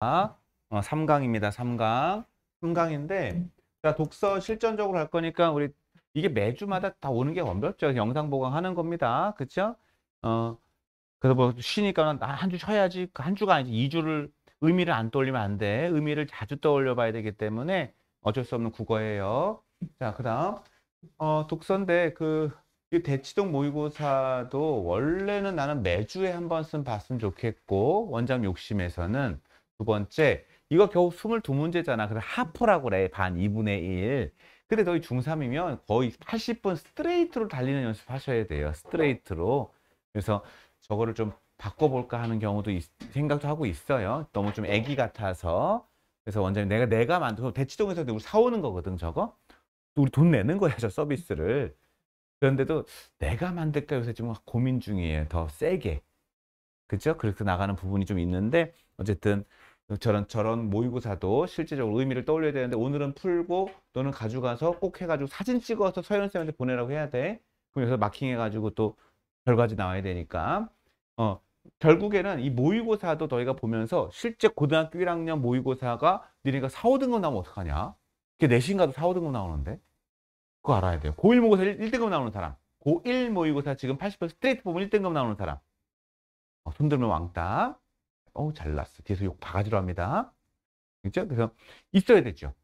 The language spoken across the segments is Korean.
어, 3강입니다. 3강. 3강인데 자, 독서 실전적으로 할 거니까 우리 이게 매주마다 다 오는 게어렵죠 영상 보강하는 겁니다. 그쵸 어, 그래서 뭐 쉬니까 아, 한주 쉬어야지. 그 한 주가 아니지. 이주를 의미를 안 떠올리면 안 돼. 의미를 자주 떠올려 봐야 되기 때문에 어쩔 수 없는 국어예요. 자, 그다음 어, 독서인데 그 대치동 모의고사도 원래는 나는 매주에 한 번쯤 봤으면 좋겠고 원장 욕심에서는 두 번째, 이거 겨우 22문제잖아. 그래서 하프라고 그래. 반 2분의 1. 근데 너희 중3이면 거의 80분 스트레이트로 달리는 연습하셔야 돼요. 스트레이트로. 그래서 저거를 좀 바꿔볼까 하는 경우도 있, 생각도 하고 있어요. 너무 좀 애기 같아서. 그래서 원장님 내가 내가 만들어 대치동에서 우리 사오는 거거든 저거. 우리 돈 내는 거야 저 서비스를. 그런데도 내가 만들까 요새 지금 고민 중이에요. 더 세게. 그죠? 그렇게 나가는 부분이 좀 있는데 어쨌든 저런 저런 모의고사도 실제적으로 의미를 떠올려야 되는데 오늘은 풀고 너는 가져가서 꼭 해가지고 사진 찍어서 서현 쌤한테 보내라고 해야 돼. 그럼 여기서 마킹해가지고 또 결과지 나와야 되니까. 어 결국에는 이 모의고사도 너희가 보면서 실제 고등학교 1학년 모의고사가 니네가 4, 5등급 나오면 어떡하냐? 그게 내신가도 4, 5등급 나오는데 그거 알아야 돼요. 고1 모의고사 1, 등급 나오는 사람, 고1 모의고사 지금 80% 스트레이트 보면 1등급 나오는 사람. 어, 손 들면 왕따. 어 잘났어. 뒤에서 욕 바가지로 합니다. 그죠? 그래서 있어야 되죠.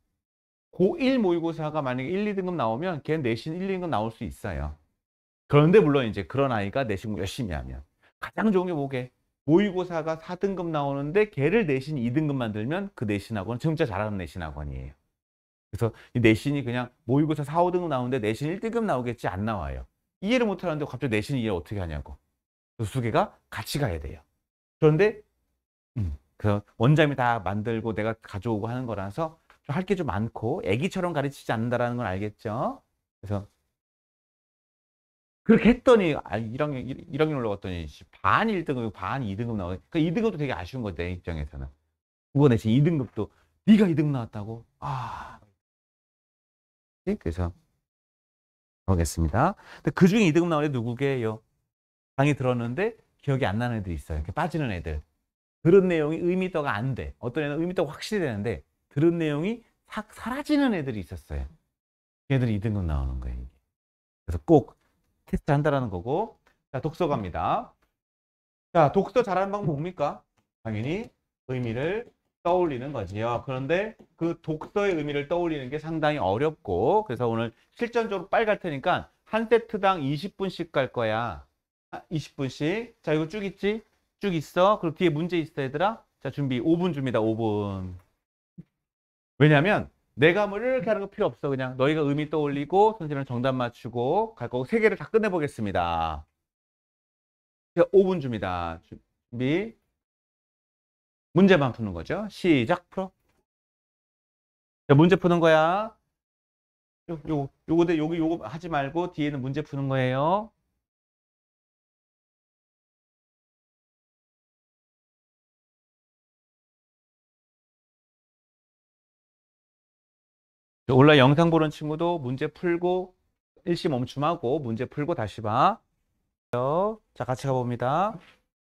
고1 모의고사가 만약에 1, 2등급 나오면 걔 내신 1, 2등급 나올 수 있어요. 그런데 물론 이제 그런 아이가 내신 열심히 하면 가장 좋은 게 뭐게? 모의고사가 4등급 나오는데 걔를 내신 2등급 만들면 그 내신학원 진짜 잘하는 내신학원이에요. 그래서 이 내신이 그냥 모의고사 4, 5등급 나오는데 내신 1등급 나오겠지 안 나와요. 이해를 못하는데 갑자기 내신 이해 어떻게 하냐고. 그두 개가 같이 가야 돼요. 그런데 음. 그 원자미 다 만들고 내가 가져오고 하는 거라서 할 게 좀 많고 애기처럼 가르치지 않는다라는 걸 알겠죠. 그래서 그렇게 했더니 아, 1학년 1학년 올라갔더니 반 1등급 반 2등급 나오네. 그니까 2등급도 되게 아쉬운 거지 내 입장에서는. 우원에 씨 2등급도 네가 2등 나왔다고. 아. 예, 그래서 보겠습니다. 근데 그 중에 2등급 나온 애 누구게요? 방에 들었는데 기억이 안 나는 애들이 있어요. 이렇게 빠지는 애들. 들은 내용이 의미도가 안 돼. 어떤 애는 의미도가 확실히 되는데 들은 내용이 싹 사라지는 애들이 있었어요. 걔들이 2등급 나오는 거예요. 그래서 꼭 테스트 한다라는 거고 자 독서 갑니다. 자 독서 잘하는 방법 뭡니까? 당연히 의미를 떠올리는 거지요. 그런데 그 독서의 의미를 떠올리는 게 상당히 어렵고 그래서 오늘 실전적으로 빨리 갈 테니까 한 세트당 20분씩 갈 거야. 20분씩. 아, 자 이거 쭉 있지? 쭉 있어. 그리고 뒤에 문제 있어 얘들아. 자 준비 5분 줍니다. 5분. 왜냐면 내가뭘을 이렇게 하는 거 필요 없어. 그냥 너희가 의미 떠올리고 선생님은 정답 맞추고 갈 거고 세 개를 다 끝내보겠습니다. 5분 줍니다. 준비. 문제만 푸는 거죠. 시작 풀어. 자, 문제 푸는 거야. 요, 요, 요거 대 요거 요거 하지 말고 뒤에는 문제 푸는 거예요. 온라인 영상 보는 친구도 문제 풀고 일시 멈춤하고 문제 풀고 다시 봐. 자, 같이 가봅니다.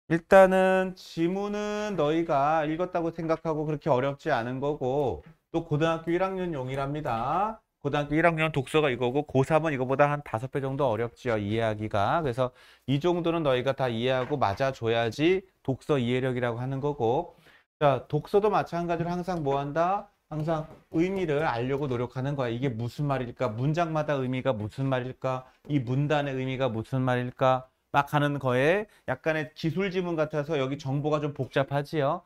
일단은 지문은 너희가 읽었다고 생각하고 그렇게 어렵지 않은 거고 또 고등학교 1학년 용이랍니다. 고등학교 1학년 독서가 이거고 고3은 이거보다 한 5배 정도 어렵지요. 이해하기가. 그래서 이 정도는 너희가 다 이해하고 맞아줘야지 독서 이해력이라고 하는 거고 자 독서도 마찬가지로 항상 뭐 한다? 항상 의미를 알려고 노력하는 거야. 이게 무슨 말일까? 문장마다 의미가 무슨 말일까? 이 문단의 의미가 무슨 말일까? 막 하는 거에 약간의 기술 지문 같아서 여기 정보가 좀 복잡하지요.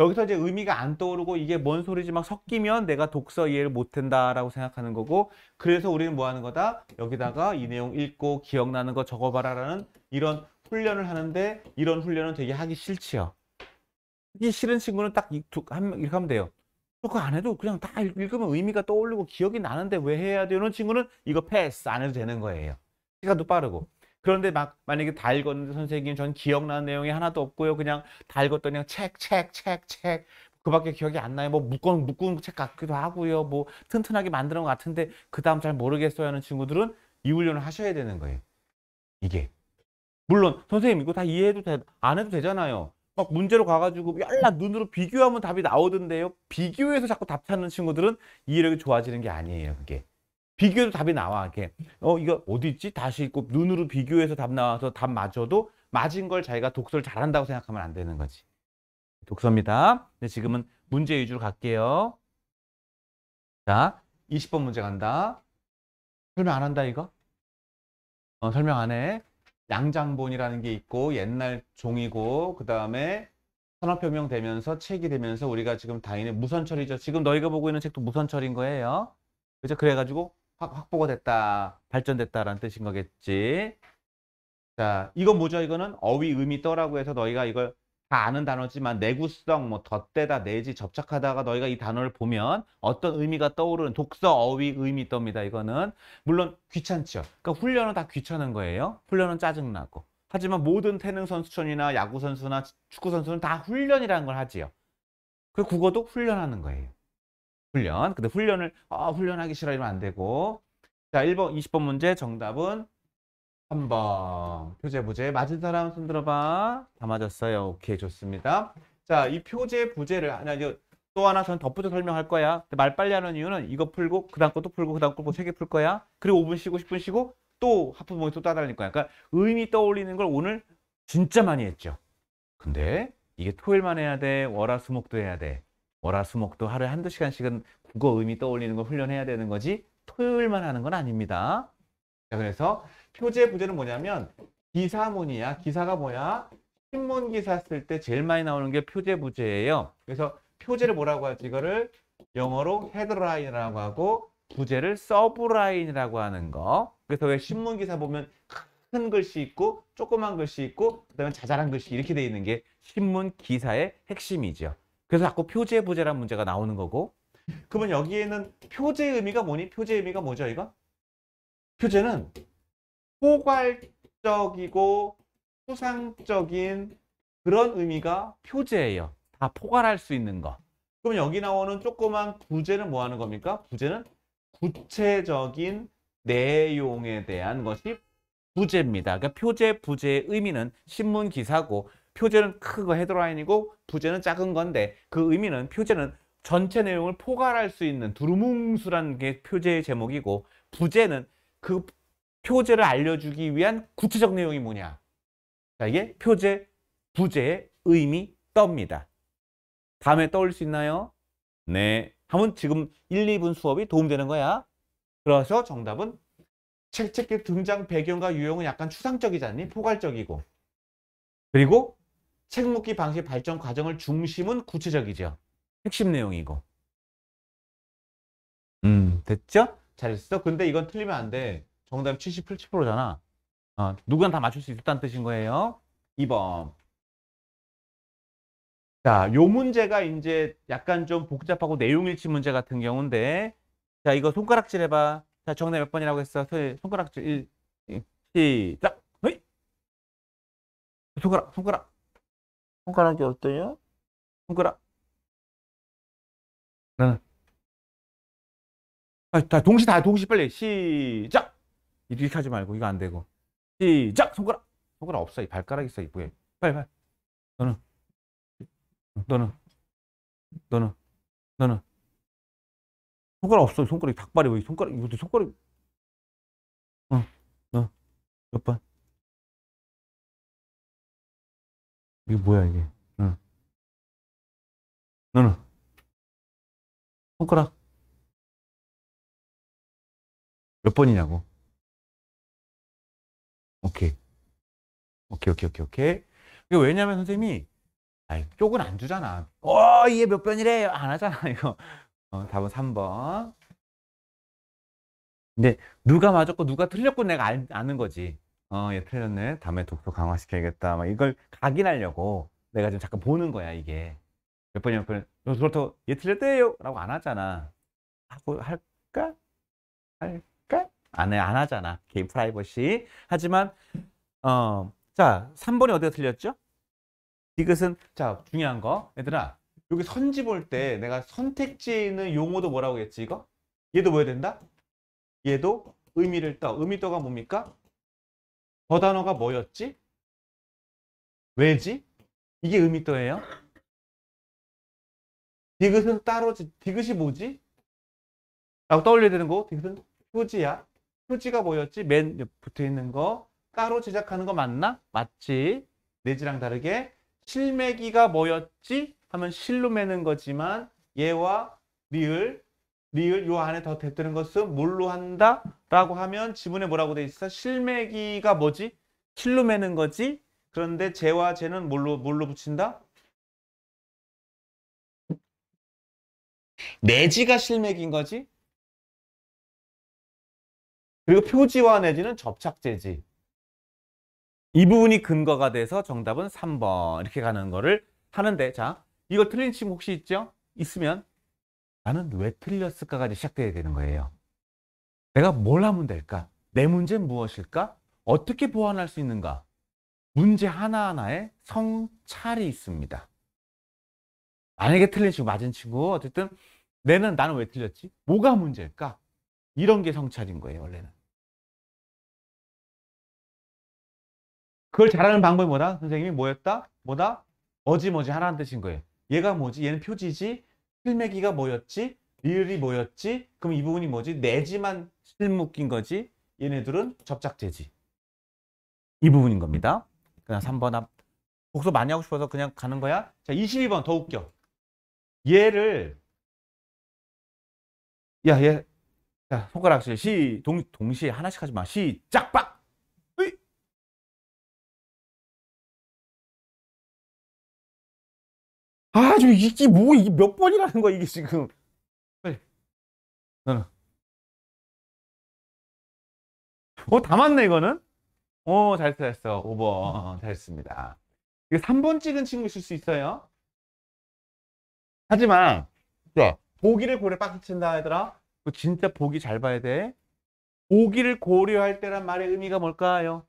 여기서 이제 의미가 안 떠오르고 이게 뭔 소리지 막 섞이면 내가 독서 이해를 못한다라고 생각하는 거고 그래서 우리는 뭐 하는 거다? 여기다가 이 내용 읽고 기억나는 거 적어봐라라는 이런 훈련을 하는데 이런 훈련은 되게 하기 싫지요. 하기 싫은 친구는 딱 이렇게 하면 돼요. 어, 그거 안 해도 그냥 다 읽으면 의미가 떠오르고 기억이 나는데 왜 해야 돼요? 이런 친구는 이거 패스 안 해도 되는 거예요. 시간도 빠르고. 그런데 막 만약에 다 읽었는데 선생님 전 기억나는 내용이 하나도 없고요. 그냥 다 읽었더니 그냥 책, 책, 책, 책. 그밖에 기억이 안 나요. 뭐 묶은 묶은 책 같기도 하고요. 뭐 튼튼하게 만드는 것 같은데 그 다음 잘 모르겠어요 하는 친구들은 이 훈련을 하셔야 되는 거예요. 이게 물론 선생님 이거 다 이해해도 돼, 안 해도 되잖아요. 막 문제로 가가지고 연락 눈으로 비교하면 답이 나오던데요. 비교해서 자꾸 답 찾는 친구들은 이해력이 좋아지는 게 아니에요. 그게. 비교해도 답이 나와. 이게 어, 이거 어디 있지? 다시 있고 눈으로 비교해서 답 나와서 답 맞아도 맞은 걸 자기가 독서를 잘한다고 생각하면 안 되는 거지. 독서입니다. 근데 지금은 문제 위주로 갈게요. 자, 20번 문제 간다. 설명 안 한다, 이거? 어, 설명 안 해. 양장본이라는 게 있고 옛날 종이고 그 다음에 산업혁명 되면서 책이 되면서 우리가 지금 당연히 무선처리죠 지금 너희가 보고 있는 책도 무선처리인 거예요. 그죠? 그래가지고 확, 확보가 됐다, 발전됐다라는 뜻인 거겠지. 자, 이건 뭐죠? 이거는 어휘, 의미, 떠라고 해서 너희가 이걸 다 아는 단어지만 내구성, 뭐 덧대다, 내지, 접착하다가 너희가 이 단어를 보면 어떤 의미가 떠오르는 독서, 어휘, 의미 떱니다 이거는 물론 귀찮죠. 그러니까 훈련은 다 귀찮은 거예요. 훈련은 짜증나고. 하지만 모든 태능 선수촌이나 야구 선수나 축구 선수는 다 훈련이라는 걸 하지요. 그 국어도 훈련하는 거예요. 훈련. 근데 훈련을 아, 훈련하기 싫어 이러면 안 되고. 자, 1번 20번 문제 정답은 3번 표제 부제 맞은 사람 손 들어봐 다 맞았어요 오케이 좋습니다 자이 표제 부제를 하나 이제 또 하나 저는 덧붙여 설명할 거야 말 빨리 하는 이유는 이거 풀고 그 다음 것도 풀고 그 다음 것도 3개 풀 거야 그리고 5분 쉬고 10분 쉬고 또 하프 모니터 따달라는 거야 그러니까 의미 떠올리는 걸 오늘 진짜 많이 했죠 근데 이게 토요일만 해야 돼 월화수목도 해야 돼 월화수목도 하루에 한두 시간씩은 국어 의미 떠올리는 걸 훈련해야 되는 거지 토요일만 하는 건 아닙니다 자 그래서 표제 부제는 뭐냐면 기사문이야. 기사가 뭐야? 신문 기사 쓸 때 제일 많이 나오는 게 표제 부제예요. 그래서 표제를 뭐라고 하지? 이거를 영어로 헤드라인이라고 하고 부제를 서브라인이라고 하는 거. 그래서 왜 신문 기사 보면 큰 글씨 있고 조그만 글씨 있고 그다음에 자잘한 글씨 이렇게 돼 있는 게 신문 기사의 핵심이죠. 그래서 자꾸 표제 부제란 문제가 나오는 거고. 그러면 여기에는 표제 의미가 뭐니? 표제 의미가 뭐죠, 이거? 표제는 포괄적이고 추상적인 그런 의미가 표제예요. 다 포괄할 수 있는 거. 그럼 여기 나오는 조그만 구제는 뭐 하는 겁니까? 구제는 구체적인 내용에 대한 것이 부제입니다. 그러니까 표제, 부제의 의미는 신문 기사고 표제는 큰거 헤드라인이고 부제는 작은 건데 그 의미는 표제는 전체 내용을 포괄할 수 있는 두루뭉술한 게 표제의 제목이고 부제는 그 표제를 알려주기 위한 구체적 내용이 뭐냐. 자, 이게 표제, 부제의 의미 떱니다. 다음에 떠올 릴수 있나요? 네. 하면 지금 1, 2분 수업이 도움되는 거야. 그래서 정답은 책책의 등장 배경과 유형은 약간 추상적이잖니? 포괄적이고. 그리고 책 묶기 방식 발전 과정을 중심은 구체적이죠. 핵심 내용이고. 음, 됐죠? 잘했어. 근데 이건 틀리면 안 돼. 정답 77%잖아. 어, 누구나 다 맞출 수 있다는 뜻인 거예요. 2번. 자, 요 문제가 이제 약간 좀 복잡하고 내용일치 문제 같은 경우인데, 자, 이거 손가락질 해봐. 자, 정답 몇 번이라고 했어? 손가락질 1, 1 시작. 헤이! 네. 손가락, 손가락. 손가락이 어때요? 손가락. 나는. 네. 아, 다 동시 다 동시 빨리 시작. 이렇게 하지 말고 이거 안 되고 시작 손가락 손가락 없어 이 발가락 있어 이쁘게 빨리 빨리 너는 너는 너는 너는 손가락 없어 손가락 이 닭발이 왜 손가락 이것도 손가락 어너몇 번? 이게 뭐야 이게 응 너는 손가락 몇 번이냐고 오케이. 오케이, 오케이, 오케이, 오케이. 왜냐면 선생님이 아이, 쪽은 안 주잖아. 어, 이게 몇 번이래? 안 하잖아, 이거. 어, 답은 3번. 근데 누가 맞았고 누가 틀렸고 내가 알, 아는 거지. 어, 얘 틀렸네. 다음에 독서 강화시켜야겠다. 막 이걸 각인하려고 내가 지금 잠깐 보는 거야, 이게. 몇 번이야, 몇 번. 그렇다고 얘 틀렸대요. 라고 안 하잖아. 하고 할까? 할 안, 해, 안 하잖아. 개인 프라이버시. 하지만 어, 자 3번이 어디가 틀렸죠? 이것은 자 중요한 거 얘들아 여기 선지 볼 때 내가 선택지에 있는 용어도 뭐라고 했지 이거? 얘도 뭐야 된다? 얘도 의미를 떠. 의미떠가 뭡니까? 더 단어가 뭐였지? 왜지? 이게 의미떠예요. 디귿은 따로, 디귿이 뭐지? 라고 떠올려야 되는 거고, 디귿은 표지야. 표지가 뭐였지? 맨 붙어 있는 거 따로 제작하는 거 맞나? 맞지. 내지랑 다르게 실매기가 뭐였지? 하면 실로 매는 거지만 얘와 리을, 리을 요 안에 더 대뜨는 것은 뭘로 한다? 라고 하면 지문에 뭐라고 돼 있어? 실매기가 뭐지? 실로 매는 거지? 그런데 재와 재는 뭘로, 뭘로 붙인다? 내지가 실맥인 거지? 그리고 표지화 내지는 접착제지. 이 부분이 근거가 돼서 정답은 3번 이렇게 가는 거를 하는데 자 이거 틀린 친구 혹시 있죠? 있으면 나는 왜 틀렸을까까지 시작돼야 되는 거예요. 내가 뭘 하면 될까? 내 문제는 무엇일까? 어떻게 보완할 수 있는가? 문제 하나하나에 성찰이 있습니다. 만약에 틀린 친구, 맞은 친구, 어쨌든 내는 나는 왜 틀렸지? 뭐가 문제일까? 이런 게 성찰인 거예요, 원래는. 그걸 잘하는 방법이 뭐다? 선생님이 뭐였다? 뭐다? 어지머지 하라는 뜻인 거예요. 얘가 뭐지? 얘는 표지지? 필매기가 뭐였지? 리을이 뭐였지? 그럼 이 부분이 뭐지? 내지만 실묶인 거지? 얘네들은 접착제지. 이 부분인 겁니다. 그냥 3번 앞. 복수 많이 하고 싶어서 그냥 가는 거야. 자, 22번 더 웃겨. 얘를 야, 얘. 자, 손가락 시, 동, 동시에 하나씩 하지 마. 시작, 빡! 아, 저 이게 뭐, 이게 몇 번이라는 거야, 이게 지금. 빨리. 나는. 어, 다 맞네, 이거는? 어, 잘했어, 잘했어. 5번. 어, 잘했습니다. 이게 3번 찍은 친구 있을 수 있어요. 하지만, 자, 보기를 고려 빡친다 하더라. 그 진짜 보기 잘 봐야 돼. 보기를 고려할 때란 말의 의미가 뭘까요?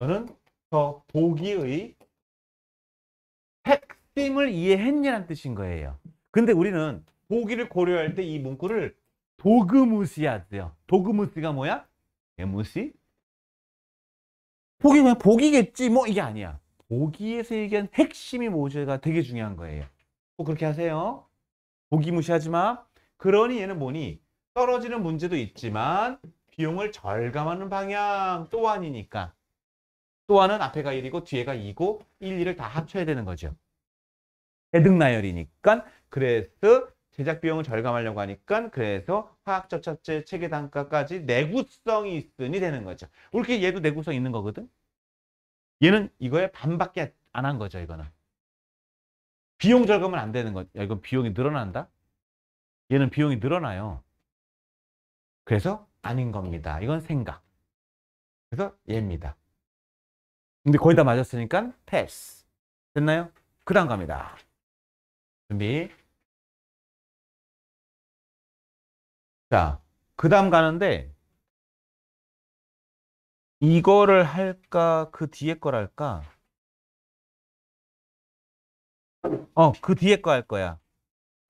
저는 저 보기의 핵심을 이해했냐는 뜻인 거예요. 근데 우리는 보기를 고려할 때 이 문구를 도그무시하세요. 도그무시가 뭐야? 에무시? 보기 그냥 보기겠지 뭐 이게 아니야. 보기에서 얘기한 핵심이 뭐가 되게 중요한 거예요. 꼭 그렇게 하세요. 보기 무시하지 마. 그러니 얘는 뭐니? 떨어지는 문제도 있지만 비용을 절감하는 방향 또한이니까 또한은 앞에가 1이고 뒤에가 2고 1, 2를 다 합쳐야 되는 거죠. 해등 나열이니까 그래서 제작 비용을 절감하려고 하니까 그래서 화학적 자체 체계 단가까지 내구성이 있으니 되는 거죠. 이렇게 얘도 내구성 있는 거거든. 얘는 이거에 반밖에 안 한 거죠. 이거는. 비용 절감은 안 되는 거죠. 이건 비용이 늘어난다. 얘는 비용이 늘어나요. 그래서 아닌 겁니다. 이건 생각. 그래서 얘입니다. 근데 거의 다 맞았으니까 패스. 됐나요? 그 다음 갑니다. 준비. 자, 그 다음 가는데 이거를 할까? 그 뒤에 걸 할까? 어, 그 뒤에 거 할 거야.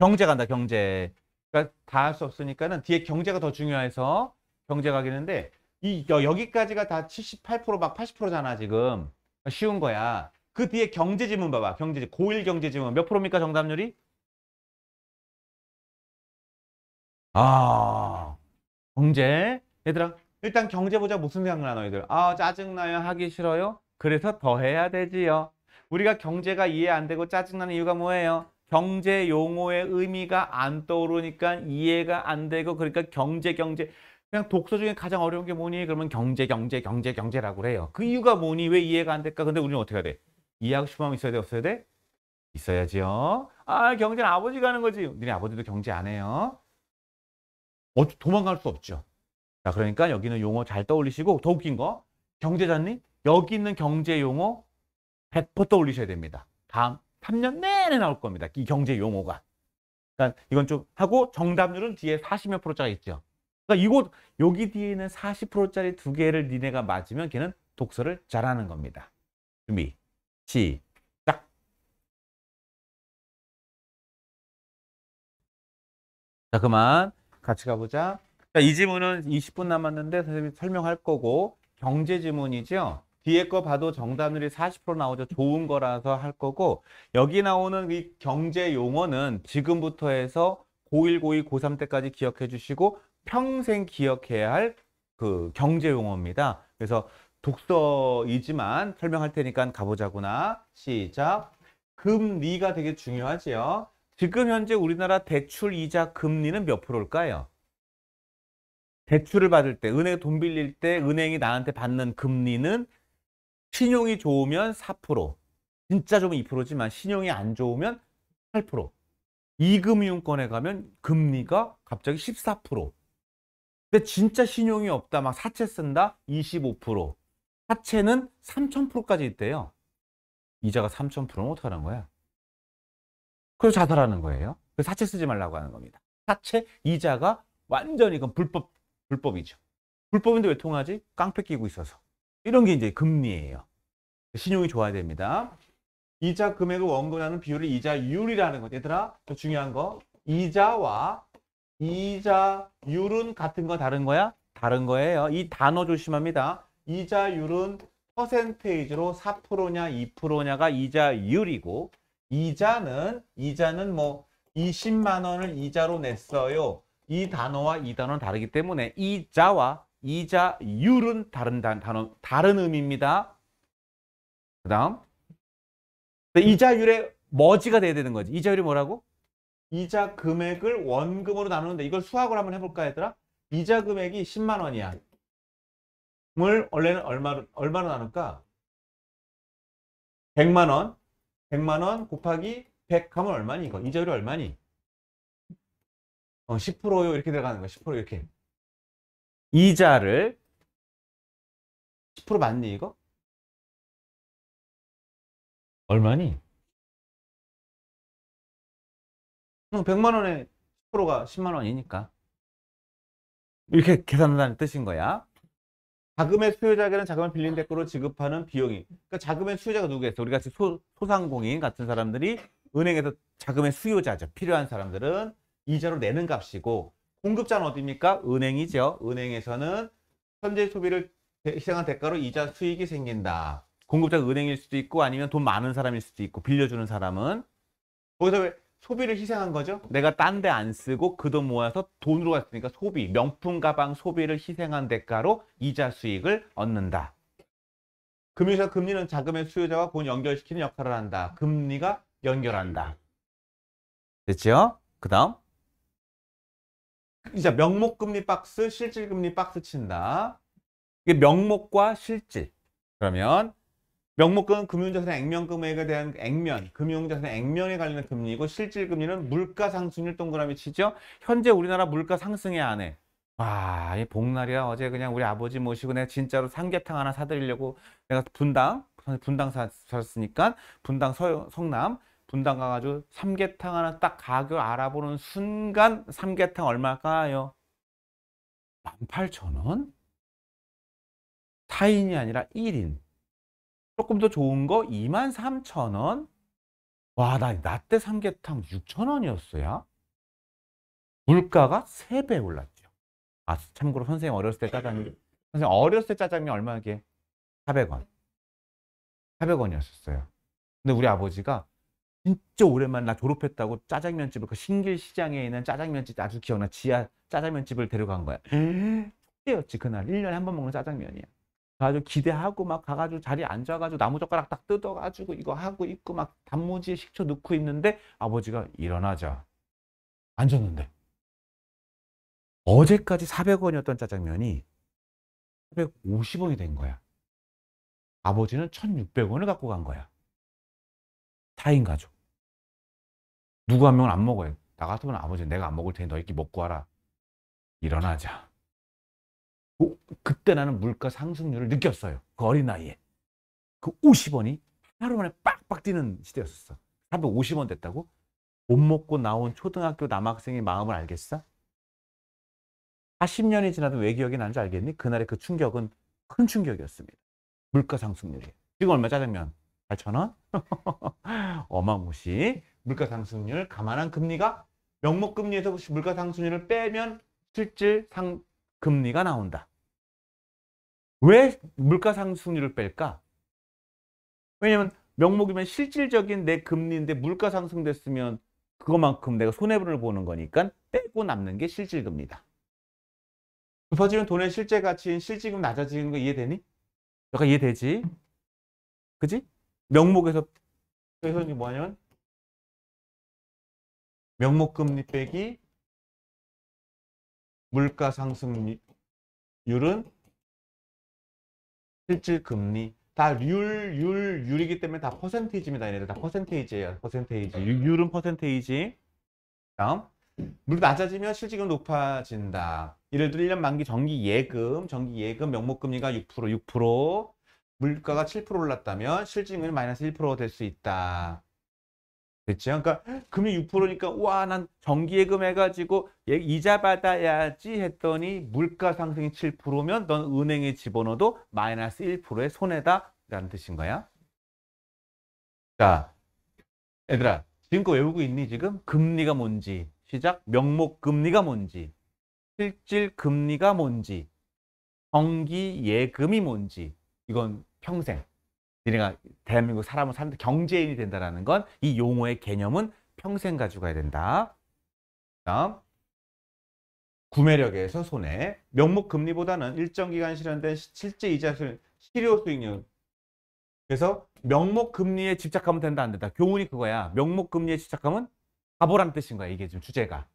경제 간다, 경제. 그러니까 다 할 수 없으니까는 뒤에 경제가 더 중요해서 경제 가겠는데 이 여, 여기까지가 다 78%막 80%잖아, 지금. 쉬운 거야. 그 뒤에 경제 지문 봐봐. 경제 고1 경제 지문 몇 프로입니까? 정답률이? 아, 경제. 얘들아, 일단 경제 보자 무슨 생각나너희들 아, 짜증나요. 하기 싫어요. 그래서 더 해야 되지요. 우리가 경제가 이해 안 되고 짜증나는 이유가 뭐예요? 경제 용어의 의미가 안 떠오르니까 이해가 안 되고 그러니까 경제 경제 그냥 독서 중에 가장 어려운 게 뭐니? 그러면 경제 경제 경제 경제라고 그래요그 이유가 뭐니? 왜 이해가 안 될까? 근데 우리는 어떻게 해야 돼? 이해하고 싶은 마음이 있어야 돼? 없어야 돼? 있어야지요. 아, 경제는 아버지가 하는 거지. 니네 아버지도 경제 안 해요. 어, 도망갈 수 없죠. 자, 그러니까 여기는 용어 잘 떠올리시고 더 웃긴 거 경제자님 여기 있는 경제 용어 100% 떠올리셔야 됩니다. 다음 3년 내내 나올 겁니다. 이 경제 용어가. 그러니까 이건 좀 하고 정답률은 뒤에 40몇 프로짜리 있죠. 그러니까 이곳 여기 뒤에 있는 40%짜리 두 개를 니네가 맞으면 걔는 독서를 잘하는 겁니다. 준비. 시작. 자, 그만 같이 가보자. 자, 이 지문은 20분 남았는데 선생님이 설명할 거고 경제 지문이죠. 뒤에 거 봐도 정답률이 40% 나오죠. 좋은 거라서 할 거고 여기 나오는 이 경제 용어는 지금부터 해서 고1, 고2, 고3 때까지 기억해 주시고 평생 기억해야 할 그 경제 용어입니다. 그래서 독서이지만 설명할 테니까 가보자구나. 시작. 금리가 되게 중요하지요. 지금 현재 우리나라 대출 이자 금리는 몇 프로일까요? 대출을 받을 때, 은행 돈 빌릴 때 은행이 나한테 받는 금리는 신용이 좋으면 4%, 진짜 좀 2%지만 신용이 안 좋으면 8%. 이금융권에 가면 금리가 갑자기 14%. 근데 진짜 신용이 없다, 막 사채 쓴다? 25%. 사채는 3000%까지 있대요. 이자가 3 0 0 0는어떻게하는 거야? 그래서 자살하는 거예요. 그래서 사채 쓰지 말라고 하는 겁니다. 사채 이자가 완전히 이건 불법, 불법이죠. 불법인데 왜 통하지? 깡패 끼고 있어서. 이런 게 이제 금리예요. 신용이 좋아야 됩니다. 이자 금액을 원금하는 비율을 이자율이라는 거. 얘들아, 더 중요한 거. 이자와 이자율은 같은 거 다른 거야? 다른 거예요. 이 단어 조심합니다. 이자율은 퍼센테이지로 4%냐 2%냐가 이자율이고 이자는 이자는 뭐 20만 원을 이자로 냈어요. 이 단어와 이 단어는 다르기 때문에 이자와 이자율은 다른 단어 다른 의미입니다. 그다음 네, 이자율의 머지가 돼야 되는 거지. 이자율이 뭐라고? 이자 금액을 원금으로 나누는데 이걸 수학을 한번 해볼까 했더라? 이자 금액이 10만 원이야. 을 원래는 얼마로, 얼마로 나눌까? 100만원, 100만원 곱하기 100 하면 얼마니? 이거 이자율이 얼마니? 어, 10%요 이렇게 들어가는 거야. 10% 이렇게. 이자를 10% 맞니 이거? 얼마니? 100만 원에 10%가 10만 원이니까. 이렇게 계산한다는 뜻인 거야. 자금의 수요자에게는 자금을 빌린 대가로 지급하는 비용이. 그러니까 자금의 수요자가 누구겠어? 우리 가이 소, 상공인 같은 사람들이 은행에서 자금의 수요자죠. 필요한 사람들은 이자로 내는 값이고 공급자는 어디입니까? 은행이죠. 은행에서는 현재 소비를 희생한 대가로 이자 수익이 생긴다. 공급자가 은행일 수도 있고 아니면 돈 많은 사람일 수도 있고 빌려주는 사람은 거기서 왜 소비를 희생한 거죠. 내가 딴 데 안 쓰고 그 돈 모아서 돈으로 갔으니까 소비, 명품 가방 소비를 희생한 대가로 이자 수익을 얻는다. 금융시장 금리는 자금의 수요자와 본 연결시키는 역할을 한다. 금리가 연결한다. 됐죠? 그 다음 이제 명목금리 박스, 실질금리 박스 친다. 이게 명목과 실질. 그러면 명목금 금융자산의 액면 금액에 대한 액면, 금융자산의 액면에 관련된 금리이고 실질 금리는 물가 상승률 동그라미 치죠. 현재 우리나라 물가 상승에 안에 와, 이 복날이야 어제 그냥 우리 아버지 모시고 내가 진짜로 삼계탕 하나 사드리려고 내가 분당 분당 사, 셨으니까 분당 서, 성남 분당 가가지고 삼계탕 하나 딱 가격 알아보는 순간 삼계탕 얼마일까요? 18,000원? 타인이 아니라 1인. 조금 더 좋은 거 23,000원. 와, 나 라떼 삼계탕 6,000원이었어요. 물가가 3배 올랐죠. 아, 참고로 선생님 어렸을 때 짜장면, 선생님 어렸을 때 짜장면 얼마게? 400원. 400원이었었어요. 근데 우리 아버지가 진짜 오랜만에 나 졸업했다고 짜장면집을 그 신길시장에 있는 짜장면집 아주 기억나 지하 짜장면집을 데려간 거야. 에이, 축제였지 그날 1년에 한 번 먹는 짜장면이야. 가지 기대하고 막 가가지고 자리에 앉아가지고 나무젓가락 딱 뜯어가지고 이거 하고 있고 막 단무지에 식초 넣고 있는데 아버지가 일어나자 앉았는데 어제까지 400원이었던 짜장면이 450원이 된 거야. 아버지는 1600원을 갖고 간 거야. 4인 가족. 누구 한 명은 안 먹어요. 나 같으면 아버지 내가 안 먹을 테니 너희끼리 먹고 와라. 일어나자. 그때 나는 물가 상승률을 느꼈어요. 그 어린 아이에그 50원이 하루 만에 빡빡 뛰는 시대였었어. 350원 됐다고? 못 먹고 나온 초등학교 남학생의 마음을 알겠어? 40년이 지나도 왜 기억이 나는지 알겠니? 그날의 그 충격은 큰 충격이었습니다. 물가 상승률이. 지금 얼마 짜장면? 8,000원? 어마무시. 물가 상승률, 감안한 금리가 명목금리에서 물가 상승률을 빼면 실질 상, 금리가 나온다. 왜 물가 상승률을 뺄까? 왜냐면 명목이면 실질적인 내 금리인데 물가 상승됐으면 그것만큼 내가 손해를 보는 거니까 빼고 남는 게 실질금리다. 높아지는 돈의 실제 가치인 실질금 낮아지는 거 이해되니? 약간 이해되지? 그지? 명목에서 그래서 뭐냐면 명목금리 빼기 물가 상승률은 실질 금리 다 율, 율, 율이기 때문에 다 퍼센테이지입니다. 얘네들 다 퍼센테이지예요. 퍼센테이지. 율은 퍼센테이지. 다음. 물 낮아지면 실질금 높아진다. 예를 들어 1년 만기 정기 예금, 정기 예금 명목 금리가 6%, 6%, 물가가 7% 올랐다면 실질금이 마이너스 1%가 될 수 있다. 됐지? 그러니까 금리 6%니까 와 난 정기예금 해가지고 이자 받아야지 했더니 물가 상승이 7%면 넌 은행에 집어넣어도 마이너스 1%의 손해다 라는 뜻인 거야. 자, 얘들아 지금껏 외우고 있니 지금? 금리가 뭔지 시작 명목금리가 뭔지 실질금리가 뭔지 정기예금이 뭔지 이건 평생 니네 대한민국 사람을 사는데 경제인이 된다라는 건 이 용어의 개념은 평생 가지고가야 된다. 다음 구매력에서 손해 명목 금리보다는 일정 기간 실현된 실제 이자 수익 실효 수익률 그래서 명목 금리에 집착하면 된다 안 된다 교훈이 그거야 명목 금리에 집착하면 바보란 뜻인 거야 이게 지금 주제가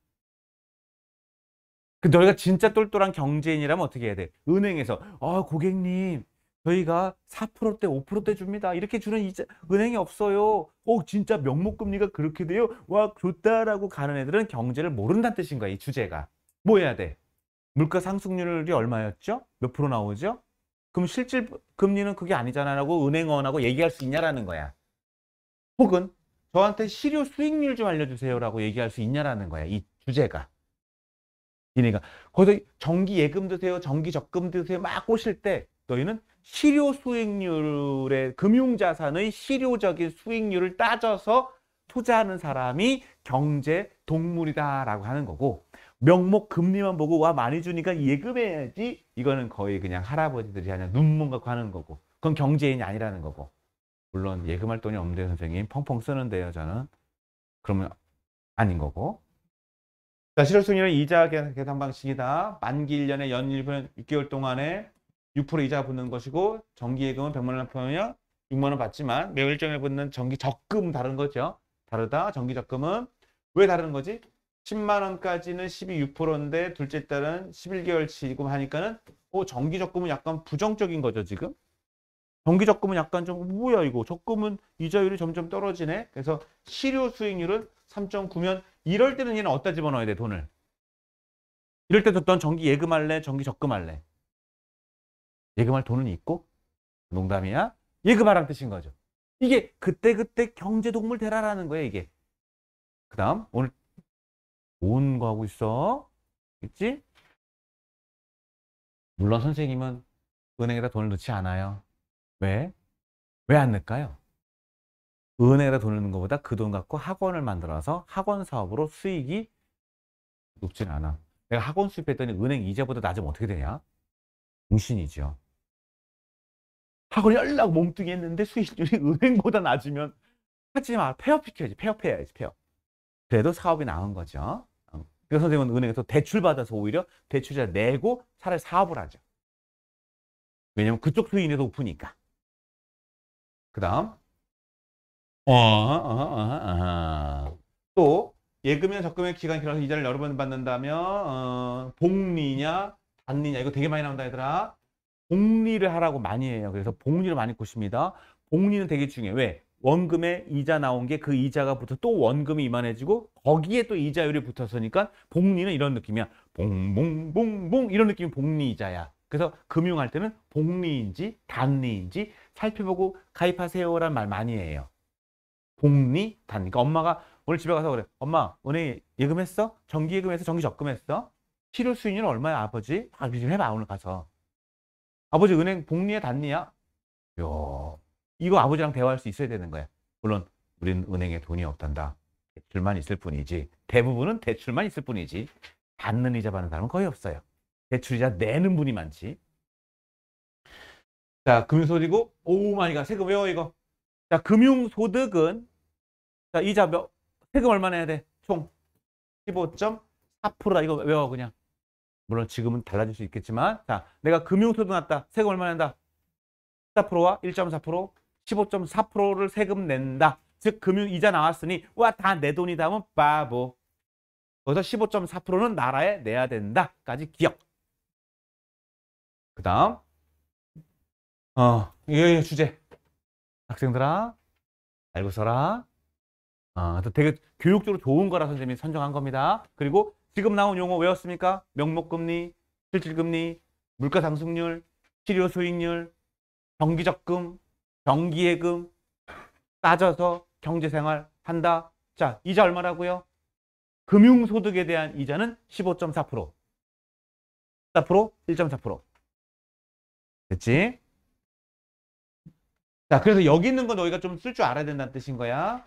그 너희가 진짜 똘똘한 경제인이라면 어떻게 해야 돼 은행에서 아 고객님 저희가 4%대, 5%대 줍니다. 이렇게 주는 이자, 은행이 없어요. 어, 진짜 명목금리가 그렇게 돼요? 와, 좋다라고 가는 애들은 경제를 모른다는 뜻인 거야, 이 주제가. 뭐 해야 돼? 물가 상승률이 얼마였죠? 몇 프로 나오죠? 그럼 실질 금리는 그게 아니잖아라고 은행원하고 얘기할 수 있냐라는 거야. 혹은 저한테 실효 수익률 좀 알려주세요라고 얘기할 수 있냐라는 거야. 이 주제가. 니네가 거기서 정기 예금 드세요, 정기 적금 드세요 막 꼬실 때 너희는 실효 수익률의 금융자산의 실효적인 수익률을 따져서 투자하는 사람이 경제 동물이다라고 하는 거고 명목 금리만 보고 와 많이 주니까 예금해야지 이거는 거의 그냥 할아버지들이 하냐 눈먼 갖고 하는 거고 그건 경제인이 아니라는 거고 물론 예금할 돈이 없는데 선생님 펑펑 쓰는데요 저는 그러면 아닌 거고 자 실효수익률은 이자 계산 방식이다 만기 1년에 연 1분 6개월 동안에 6% 이자 붙는 것이고 정기예금은 100만 원 펴면 6만 원 받지만 매월 일정에 붙는 정기 적금 다른 거죠. 다르다. 정기 적금은 왜 다른 거지? 10만 원까지는 12.6%인데 둘째 딸은 11개월치고 하니까는 어, 정기 적금은 약간 부정적인 거죠, 지금. 정기 적금은 약간 좀 뭐야 이거. 적금은 이자율이 점점 떨어지네. 그래서 실효 수익률은 3.9면 이럴 때는 얘는 어디다 집어넣어야 돼, 돈을. 이럴 때 뒀던 정기 예금할래, 정기 적금할래. 예금할 돈은 있고 농담이야 예금하라는 뜻인 거죠. 이게 그때그때 경제동물 대라라는 거예요 이게. 그 다음 오늘 뭔거 하고 있어? 있지? 물론 선생님은 은행에다 돈을 넣지 않아요. 왜? 왜 안 넣을까요? 은행에다 돈을 넣는 것보다 그 돈 갖고 학원을 만들어서 학원 사업으로 수익이 높지는 않아. 내가 학원 수입했더니 은행 이자보다 낮으면 어떻게 되냐? 공신이죠 하고 연락 몸뚱이 했는데 수익률이 은행보다 낮으면 하지 마. 폐업시켜야지. 폐업해야지. 폐업. 그래도 사업이 나은 거죠. 어. 그래서 선생님은 은행에서 대출받아서 오히려 대출자 내고 차라리 사업을 하죠. 왜냐면 그쪽 수익이 높으니까. 그 다음. 어, 어, 어, 어, 또, 예금이나 적금의 기간이 길어서 이자를 여러 번 받는다면, 어, 복리냐, 단리냐. 이거 되게 많이 나온다, 얘들아. 복리를 하라고 많이 해요. 그래서 복리를 많이 고십니다. 복리는 되게 중요해. 왜? 원금에 이자 나온 게 그 이자가 붙어 또 원금이 이만해지고 거기에 또 이자율이 붙었으니까 복리는 이런 느낌이야. 봉봉봉봉 이런 느낌이 복리 이자야. 그래서 금융할 때는 복리인지 단리인지 살펴보고 가입하세요란 말 많이 해요. 복리 단. 그러니까 엄마가 오늘 집에 가서 그래. 엄마 오늘 예금했어? 정기 예금했서 정기 적금했어? 실효 수익률 얼마야 아버지? 아, 지금 해봐 오늘 가서. 아버지 은행 복리에 닿니야? 요 이거 아버지랑 대화할 수 있어야 되는 거야. 물론 우리는 은행에 돈이 없단다. 대출만 있을 뿐이지. 대부분은 대출만 있을 뿐이지. 받는 이자 받는 사람은 거의 없어요. 대출이자 내는 분이 많지. 자, 금융소득이고, 오 마이 갓, 세금 외워 이거. 자, 금융소득은, 자, 이자 몇, 세금 얼마 내야 돼? 총 15.4%다. 이거 외워 그냥. 물론 지금은 달라질 수 있겠지만 자 내가 금융소득 났다 세금 얼마 낸다 4와1.4% 15.4%를 세금 낸다 즉 금융이자 나왔으니 와 다 내 돈이다 하면 바보 거기서 15.4%는 나라에 내야 된다까지 기억 그 다음 어 이게 주제 학생들아 알고 서라 아, 되게 교육적으로 좋은 거라 선생님이 선정한 겁니다 그리고 지금 나온 용어 외웠습니까? 명목금리, 실질금리, 물가상승률, 치료수익률 정기적금, 정기예금 따져서 경제생활 한다. 자, 이자 얼마라고요? 금융소득에 대한 이자는 15.4%. 4% 1.4%. 됐지? 자, 그래서 여기 있는 건 너희가 좀 쓸 줄 알아야 된다는 뜻인 거야.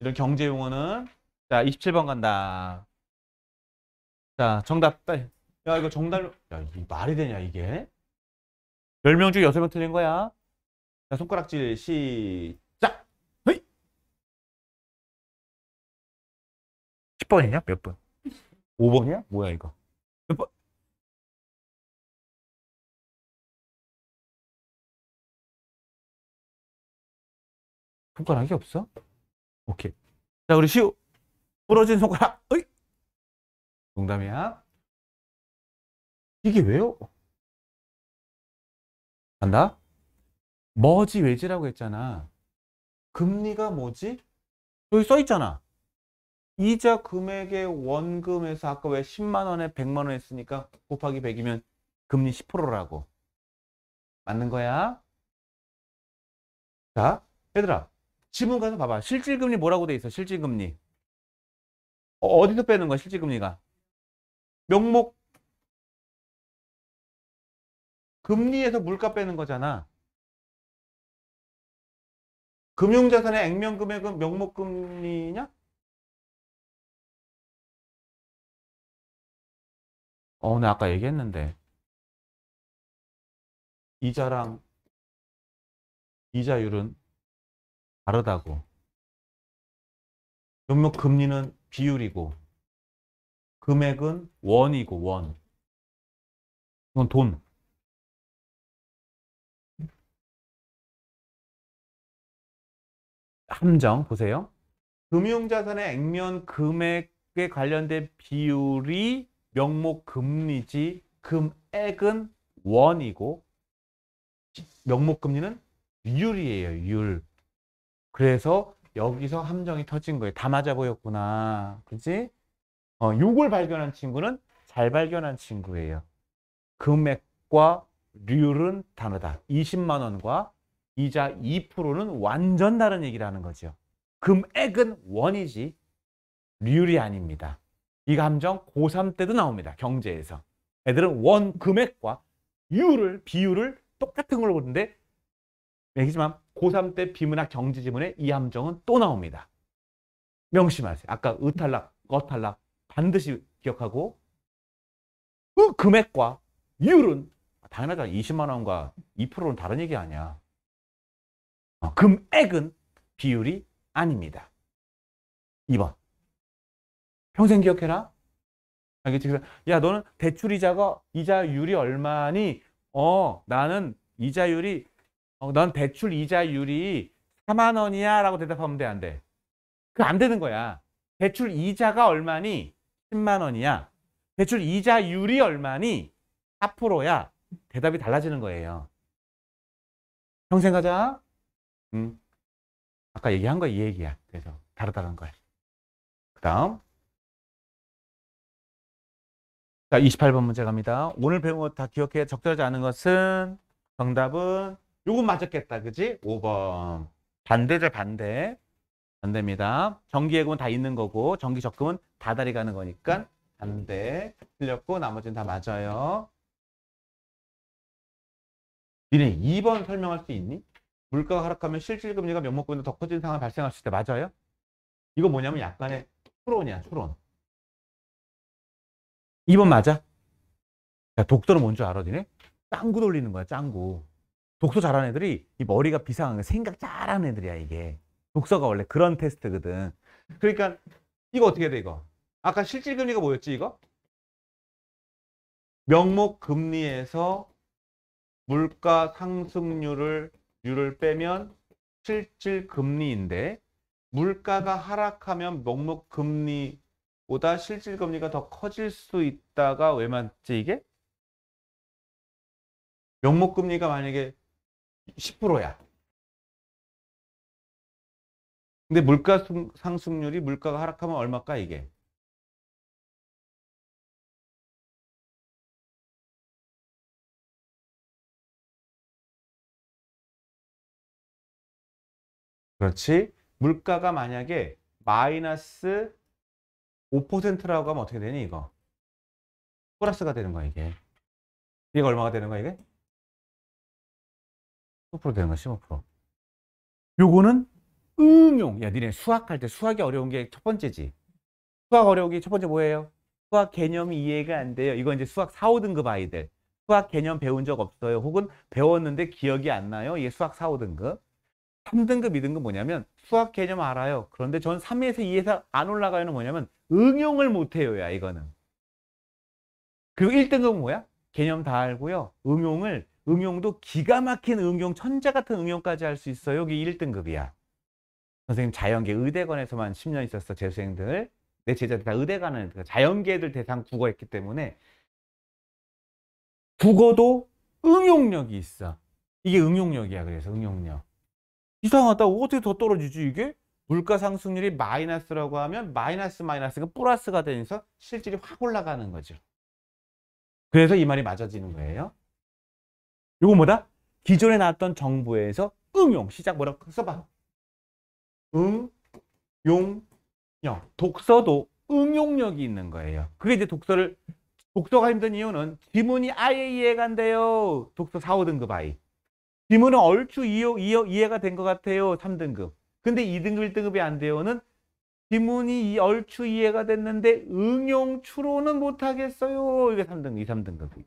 이런 경제 용어는. 자, 27번 간다. 자, 정답 빨 야, 이거 정답. 야, 이 말이 되냐, 이게? 10명 중에 6명 틀린 거야. 자, 손가락질 시작. 헤이. 10번이냐? 몇 번? 5번이야? 뭐야, 이거? 몇 번? 손가락이 없어? 오케이. 자, 우리 시우. 부러진 손가락. 어이. 농담이야. 이게 왜요? 간다. 뭐지왜지라고 했잖아. 금리가 뭐지? 여기 써 있잖아. 이자 금액의 원금에서 아까 왜 10만 원에 100만 원 했으니까 곱하기 100이면 금리 10%라고. 맞는 거야? 자, 얘들아. 지문 가서 봐봐. 실질금리 뭐라고 돼 있어? 실질금리. 어, 어디서 빼는 거야? 실질금리가. 명목 금리에서 물가 빼는 거잖아. 금융자산의 액면금액은 명목금리냐? 어, 나 아까 얘기했는데 이자랑 이자율은 다르다고. 명목금리는 비율이고 금액은 원이고 원. 이건 돈. 함정 보세요. 금융자산의 액면 금액에 관련된 비율이 명목 금리지 금액은 원이고 명목 금리는 율이에요. 율. 그래서 여기서 함정이 터진 거예요. 다 맞아 보였구나. 그지? 어, 요걸 발견한 친구는 잘 발견한 친구예요. 금액과 률은 다르다. 20만 원과 이자 2%는 완전 다른 얘기라는 거죠. 금액은 원이지 률이 아닙니다. 이 감정 고3 때도 나옵니다. 경제에서. 애들은 원 금액과 율를 비율을 똑같은 걸 보는데 얘기지만 고3 때 비문학 경제 지문에 이 함정은 또 나옵니다. 명심하세요. 아까 의탈락, 거탈락 반드시 기억하고 그 금액과 이율은 당연하잖아. 20만 원과 2%는 다른 얘기 아니야. 어, 금액은 비율이 아닙니다. 2번. 평생 기억해라. 알겠지? 그야 너는 대출 이자가 이자율이 얼마니? 어 나는 이자율이 어, 난 대출 이자율이 4만 원이야 라고 대답하면 돼안 돼? 안 돼. 그안 되는 거야. 대출 이자가 얼마니? 10만 원이야. 대출 이자율이 얼마니? 4%야. 대답이 달라지는 거예요. 평생 가자. 음. 아까 얘기한 거 이 얘기야. 그래서 다르다는 거야. 그 다음. 자, 28번 문제 갑니다. 오늘 배운 거 다 기억해. 적절하지 않은 것은 정답은 요건 맞았겠다. 그지? 5번. 반대죠, 반대. 안 됩니다. 정기예금은 다 있는 거고 정기 적금은 다달이 가는 거니까 안 돼. 틀렸고 나머지는 다 맞아요. 니네 2번 설명할 수 있니? 물가가 하락하면 실질금리가 몇 목금보다 더 커지는 상황이 발생할 수 있다. 맞아요? 이거 뭐냐면 약간의 추론이야, 추론. 2번 맞아? 야, 독도는 뭔 줄 알아, 니네? 짱구 돌리는 거야, 짱구. 독도 잘하는 애들이 이 머리가 비상한 거야 생각 잘하는 애들이야, 이게. 독서가 원래 그런 테스트거든. 그러니까 이거 어떻게 돼 이거? 아까 실질금리가 뭐였지 이거? 명목금리에서 물가 상승률을 률을 빼면 실질금리인데 물가가 하락하면 명목금리보다 실질금리가 더 커질 수 있다가 왜 맞지 이게? 명목금리가 만약에 10%야. 근데 물가 상승률이 물가가 하락하면 얼마까 이게? 그렇지. 물가가 만약에 마이너스 5%라고 하면 어떻게 되니 이거? 플러스가 되는 거야 이게. 이게 얼마가 되는 거야 이게? 1 0 되는 거야 15%. 요거는 응용. 야, 니네 수학할 때 수학이 어려운 게 첫 번째지. 수학 어려운 게 첫 번째 뭐예요? 수학 개념이 이해가 안 돼요. 이건 이제 수학 4, 5등급 아이들. 수학 개념 배운 적 없어요. 혹은 배웠는데 기억이 안 나요. 이게 수학 4, 5등급. 3등급, 2등급 뭐냐면 수학 개념 알아요. 그런데 전 3에서 2에서 안 올라가요는 뭐냐면 응용을 못해요. 야, 이거는. 그리고 1등급은 뭐야? 개념 다 알고요. 응용을, 응용도 기가 막힌 응용, 천재 같은 응용까지 할 수 있어요. 이게 1등급이야. 선생님 자연계 의대관에서만 10년 있었어 재수생들 내 제자들 다의대 가는 그 자연계들 대상 국어했기 때문에 국어도 응용력이 있어 이게 응용력이야 그래서 응용력 이상하다 어떻게 더 떨어지지 이게 물가 상승률이 마이너스라고 하면 마이너스 마이너스가 플러스가 되면서 실질이 확 올라가는 거죠 그래서 이 말이 맞아지는 거예요 이거 뭐다 기존에 나왔던 정부에서 응용 시작 뭐라고 써봐 응용력. 독서도 응용력이 있는 거예요. 그게 이제 독서를 독서가 힘든 이유는 지문이 아예 이해가 안 돼요. 독서 4, 5등급 아이. 지문은 얼추 이해, 이해 가된 것 같아요. 3등급. 근데 2등급, 1등급이 안 돼요는 지문이 얼추 이해가 됐는데 응용 추로는 못하겠어요. 이게 3등급, 2, 3등급이고.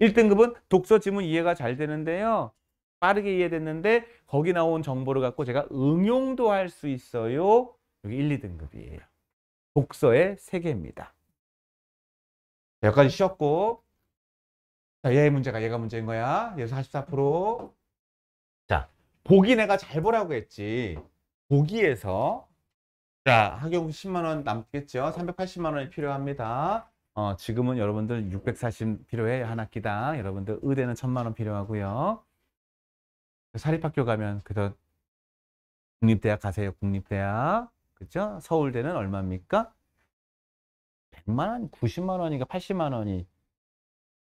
1등급은 독서 지문 이해가 잘 되는데요. 빠르게 이해됐는데 거기 나온 정보를 갖고 제가 응용도 할 수 있어요. 여기 1, 2등급이에요. 독서의 세계입니다. 여기까지 쉬었고 자, 얘의 문제가 얘가 문제인 거야. 얘 44%. 자, 보기 내가 잘 보라고 했지. 보기에서 자, 학용 10만 원 남겠죠. 380만 원이 필요합니다. 어, 지금은 여러분들 640 필요해요. 한 학기당. 여러분들 의대는 1000만 원 필요하고요. 사립학교 가면 그런 국립대학 가세요. 국립대학. 그죠? 서울대는 얼마입니까? 100만 원, 90만 원인가 80만 원이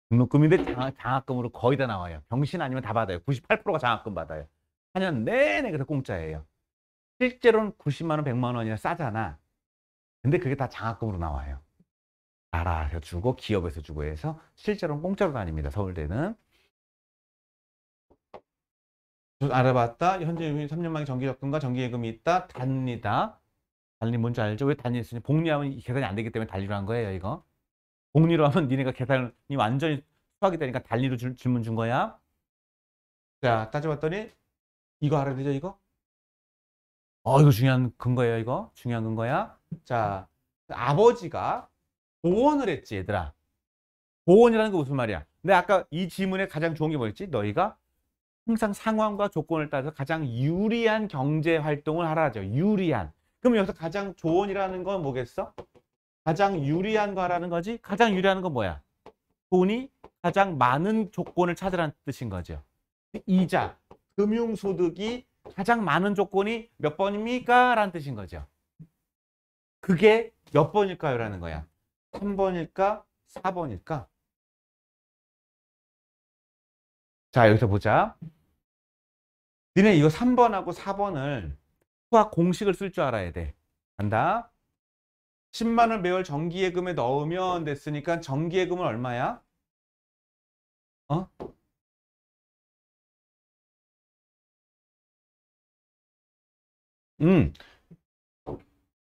등록금인데 장학, 금으로 거의 다 나와요. 병신 아니면 다 받아요. 98%가 장학금 받아요. 4년 내내 그래서 공짜예요. 실제로는 90만 원, 100만 원이나 싸잖아. 근데 그게 다 장학금으로 나와요. 나라에서 주고 기업에서 주고 해서 실제로는 공짜로 다닙니다. 서울대는. 알아봤다. 현재 3년 만에 정기적금과 정기예금이 있다. 단리다. 단리 뭔지 알죠? 왜 단리 했으니? 복리하면 계산이 안 되기 때문에 단리로 한 거예요, 이거. 복리로 하면 니네가 계산이 완전히 수학이 되니까 단리로 줄, 질문 준 거야. 자, 따져봤더니 이거 알아야 되죠, 이거? 어, 이거 중요한 근거예요, 이거. 중요한 근거야. 자, 아버지가 보원을 했지, 얘들아. 보원이라는 게 무슨 말이야? 근데 아까 이질문에 가장 좋은 게 뭐였지? 너희가 항상 상황과 조건을 따라서 가장 유리한 경제 활동을 하라죠. 유리한. 그럼 여기서 가장 조언이라는 건 뭐겠어? 가장 유리한 거라는 거지? 가장 유리한 건 뭐야? 돈이 가장 많은 조건을 찾으라는 뜻인 거죠. 이자, 금융소득이 가장 많은 조건이 몇 번입니까? 라는 뜻인 거죠. 그게 몇 번일까요? 라는 거야. 3번일까? 4번일까? 자, 여기서 보자. 니네 이거 3번하고 4번을 수학 공식을 쓸 줄 알아야 돼. 간다. 10만 원 매월 정기예금에 넣으면 됐으니까 정기예금은 얼마야? 어? 음.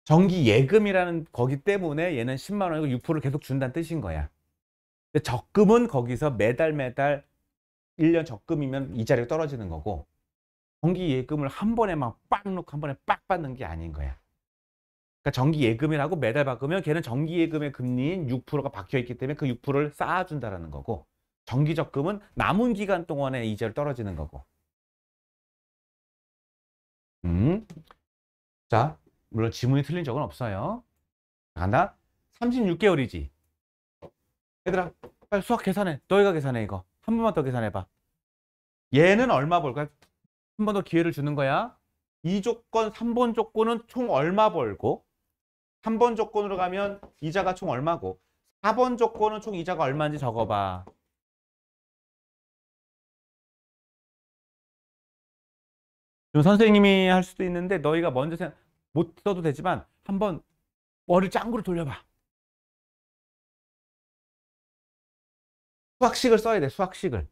정기예금이라는 거기 때문에 얘는 10만 원이고 6%를 계속 준다는 뜻인 거야. 적금은 거기서 매달 매달 1년 적금이면 이자리가 떨어지는 거고 정기 예금을 한 번에 막빡놓고한 번에 빡 받는 게 아닌 거야. 그러니까 정기 예금이라고 매달 바꾸면 걔는 정기 예금의 금리인 6%가 박혀 있기 때문에 그 6%를 쌓아 준다라는 거고 정기 적금은 남은 기간 동안에 이자를 떨어지는 거고. 음. 자, 물론 지문이 틀린 적은 없어요. 간다. 36개월이지. 얘들아, 빨리 수학 계산해. 너희가 계산해, 이거. 한 번만 더 계산해봐. 얘는 얼마 벌까? 한번더 기회를 주는 거야. 이 조건, 3번 조건은 총 얼마 벌고 3번 조건으로 가면 이자가 총 얼마고 4번 조건은 총 이자가 얼마인지 적어봐. 좀 선생님이 할 수도 있는데 너희가 먼저 생각, 못 써도 되지만 한 번 머리를 짱구로 돌려봐. 수학식을 써야 돼, 수학식을.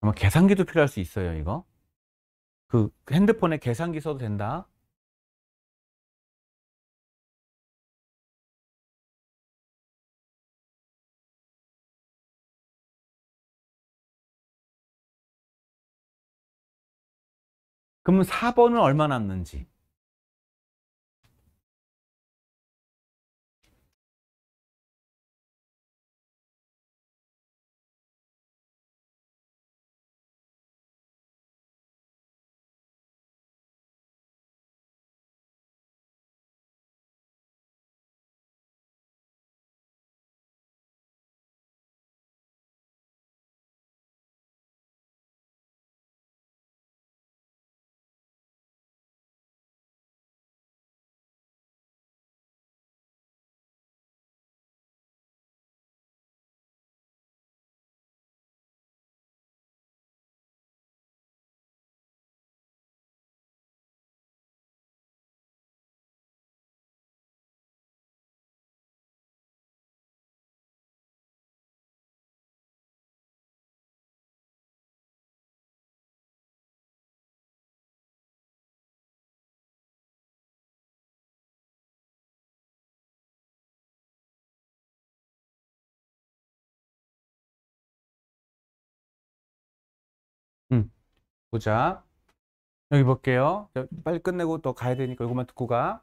아마 계산기도 필요할 수 있어요, 이거. 그 핸드폰에 계산기 써도 된다. 그러면 4번은 얼마 남는지. 보자. 여기 볼게요. 빨리 끝내고 또 가야 되니까 이것만 듣고 가.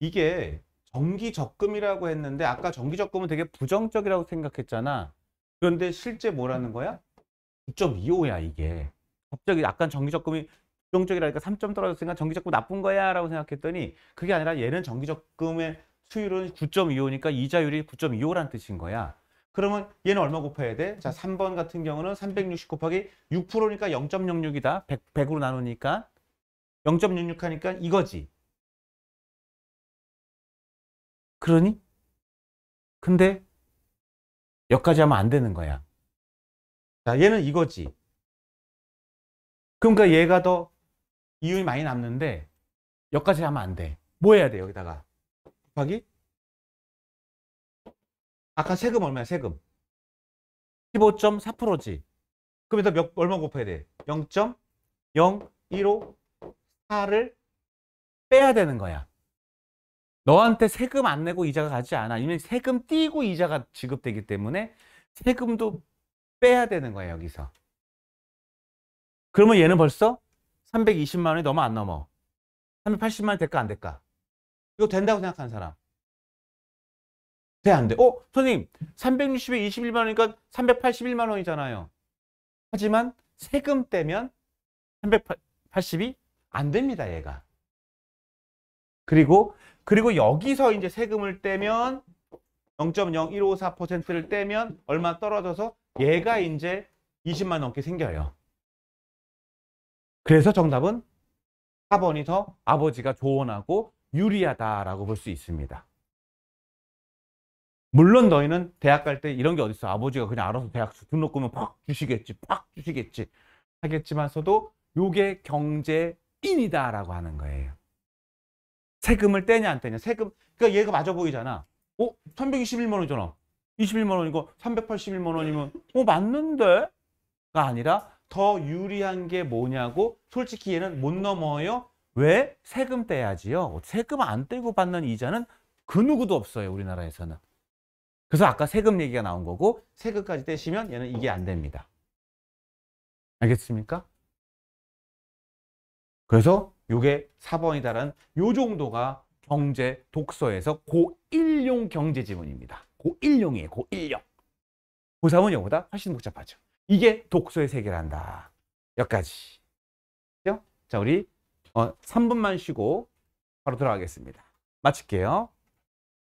이게 정기 적금이라고 했는데 아까 정기 적금은 되게 부정적이라고 생각했잖아. 그런데 실제 뭐라는 거야? 9.25야 이게. 갑자기 약간 정기 적금이 부정적이라니까 3점 떨어졌으니까 정기 적금 나쁜 거야 라고 생각했더니 그게 아니라 얘는 정기 적금의 수율은 9.25니까 이자율이 9.25라는 뜻인 거야. 그러면 얘는 얼마 곱해야 돼? 자, 3번 같은 경우는 360 곱하기 6%니까 0.06이다. 100, 100으로 나누니까 0.66 하니까 이거지. 그러니? 근데 여기까지 하면 안 되는 거야. 자, 얘는 이거지. 그러니까 얘가 더 이윤이 많이 남는데 여기까지 하면 안 돼. 뭐 해야 돼, 여기다가? 곱하기 아까 세금 얼마야 세금 15.4%지 그럼 일단 몇, 얼마 곱해야 돼 0.0154를 빼야 되는 거야 너한테 세금 안 내고 이자가 가지 않아 아니면 세금 띄고 이자가 지급되기 때문에 세금도 빼야 되는 거야 여기서 그러면 얘는 벌써 320만 원이 넘어 안 넘어 380만 원 될까 안 될까 이거 된다고 생각하는 사람 돼, 안 돼? 어? 선생님, 360에 21만 원이니까 381만 원이잖아요. 하지만 세금 떼면 380이 안 됩니다, 얘가. 그리고 그리고 여기서 이제 세금을 떼면 0.0154%를 떼면 얼마 떨어져서 얘가 이제 20만 넘게 생겨요. 그래서 정답은 4번이 더 아버지가 조언하고 유리하다라고 볼 수 있습니다. 물론 너희는 대학 갈 때 이런 게 어딨어. 아버지가 그냥 알아서 대학 등록금은 팍 주시겠지. 팍 주시겠지. 하겠지만서도 요게 경제인이다 라고 하는 거예요. 세금을 떼냐 안 떼냐. 세금. 그러니까 얘가 맞아 보이잖아. 어? 321만 원이잖아. 21만 원이고 381만 원이면 어 맞는데? 가 아니라 더 유리한 게 뭐냐고 솔직히 얘는 못 넘어요. 왜? 세금 떼야지요. 세금 안 떼고 받는 이자는 그 누구도 없어요. 우리나라에서는. 그래서 아까 세금 얘기가 나온 거고 세금까지 떼시면 얘는 이게 안 됩니다. 알겠습니까? 그래서 요게 4번이다라는 요 정도가 경제 독서에서 고1용 경제 지문입니다. 고1용이에요. 고1용. 고3은 그 요보다 훨씬 복잡하죠. 이게 독서의 세계란다. 여기까지. 자, 우리 3분만 어, 쉬고 바로 들어가겠습니다. 마칠게요.